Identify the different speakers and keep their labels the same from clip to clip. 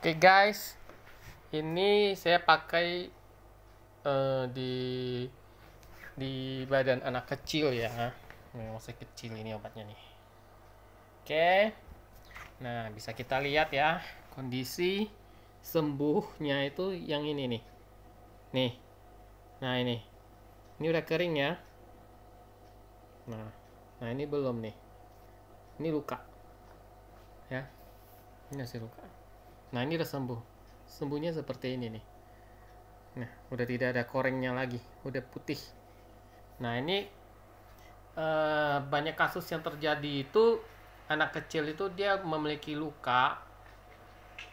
Speaker 1: Oke okay guys, ini saya pakai uh, di di badan anak kecil ya. Memang saya kecil ini obatnya nih. Oke, okay. nah bisa kita lihat ya kondisi sembuhnya itu yang ini nih. Nih, nah ini, ini udah kering ya. Nah, nah ini belum nih. Ini luka, ya. Ini masih luka nah ini udah sembuh sembuhnya seperti ini nih nah udah tidak ada korengnya lagi udah putih nah ini e, banyak kasus yang terjadi itu anak kecil itu dia memiliki luka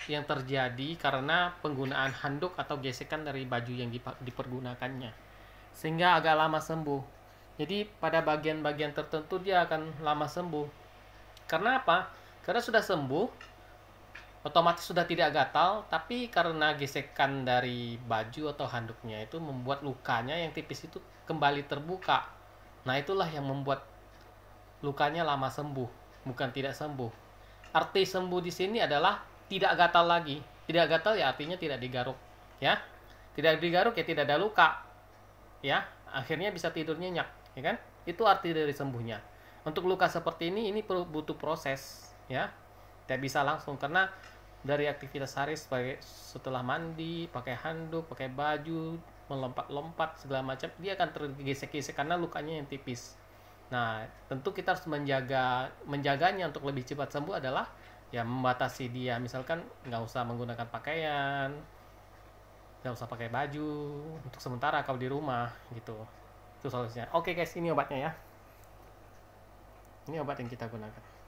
Speaker 1: yang terjadi karena penggunaan handuk atau gesekan dari baju yang dipergunakannya sehingga agak lama sembuh jadi pada bagian-bagian tertentu dia akan lama sembuh karena apa? karena sudah sembuh otomatis sudah tidak gatal, tapi karena gesekan dari baju atau handuknya itu membuat lukanya yang tipis itu kembali terbuka. Nah, itulah yang membuat lukanya lama sembuh, bukan tidak sembuh. Arti sembuh di sini adalah tidak gatal lagi. Tidak gatal ya artinya tidak digaruk, ya. Tidak digaruk ya tidak ada luka. Ya, akhirnya bisa tidur nyenyak, ya kan? Itu arti dari sembuhnya. Untuk luka seperti ini ini butuh proses, ya. Tidak bisa langsung karena dari aktivitas hari sebagai setelah mandi, pakai handuk, pakai baju, melompat-lompat segala macam, dia akan tergesek-gesek karena lukanya yang tipis. Nah, tentu kita harus menjaga menjaganya untuk lebih cepat sembuh adalah ya membatasi dia misalkan nggak usah menggunakan pakaian nggak usah pakai baju untuk sementara kalau di rumah gitu itu solusinya oke guys ini obatnya ya ini obat yang kita gunakan